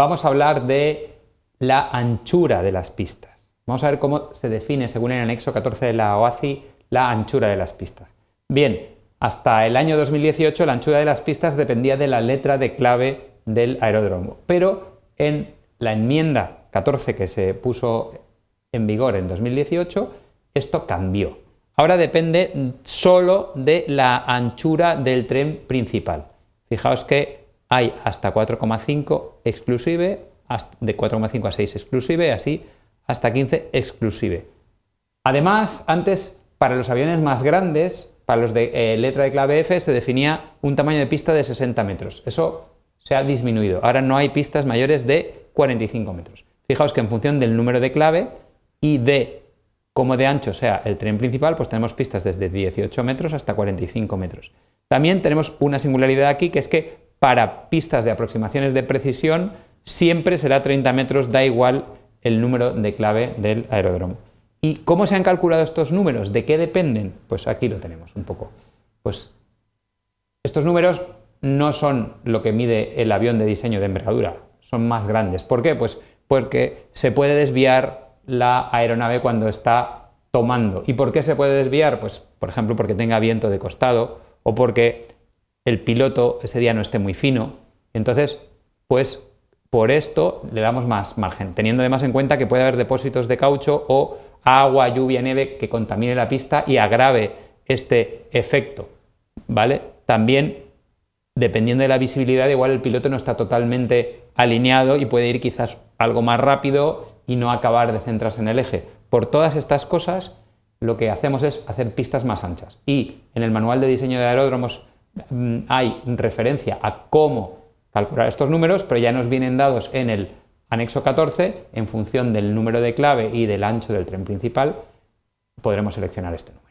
vamos a hablar de la anchura de las pistas. Vamos a ver cómo se define, según el anexo 14 de la OACI, la anchura de las pistas. Bien, hasta el año 2018 la anchura de las pistas dependía de la letra de clave del aeródromo, pero en la enmienda 14 que se puso en vigor en 2018, esto cambió. Ahora depende solo de la anchura del tren principal. Fijaos que hay hasta 4,5 exclusive, de 4,5 a 6 exclusive, así hasta 15 exclusive. Además, antes, para los aviones más grandes, para los de eh, letra de clave F, se definía un tamaño de pista de 60 metros. Eso se ha disminuido. Ahora no hay pistas mayores de 45 metros. Fijaos que en función del número de clave y de cómo de ancho sea el tren principal, pues tenemos pistas desde 18 metros hasta 45 metros. También tenemos una singularidad aquí, que es que para pistas de aproximaciones de precisión siempre será 30 metros, da igual el número de clave del aeródromo. ¿Y cómo se han calculado estos números? ¿De qué dependen? Pues aquí lo tenemos un poco. Pues estos números no son lo que mide el avión de diseño de envergadura, son más grandes. ¿Por qué? Pues porque se puede desviar la aeronave cuando está tomando. ¿Y por qué se puede desviar? Pues por ejemplo porque tenga viento de costado o porque el piloto ese día no esté muy fino. Entonces, pues por esto le damos más margen, teniendo además en cuenta que puede haber depósitos de caucho o agua, lluvia, nieve que contamine la pista y agrave este efecto. ¿Vale? También, dependiendo de la visibilidad, igual el piloto no está totalmente alineado y puede ir quizás algo más rápido y no acabar de centrarse en el eje. Por todas estas cosas, lo que hacemos es hacer pistas más anchas. Y en el manual de diseño de aeródromos Mm, hay referencia a cómo calcular estos números, pero ya nos vienen dados en el anexo 14, en función del número de clave y del ancho del tren principal, podremos seleccionar este número.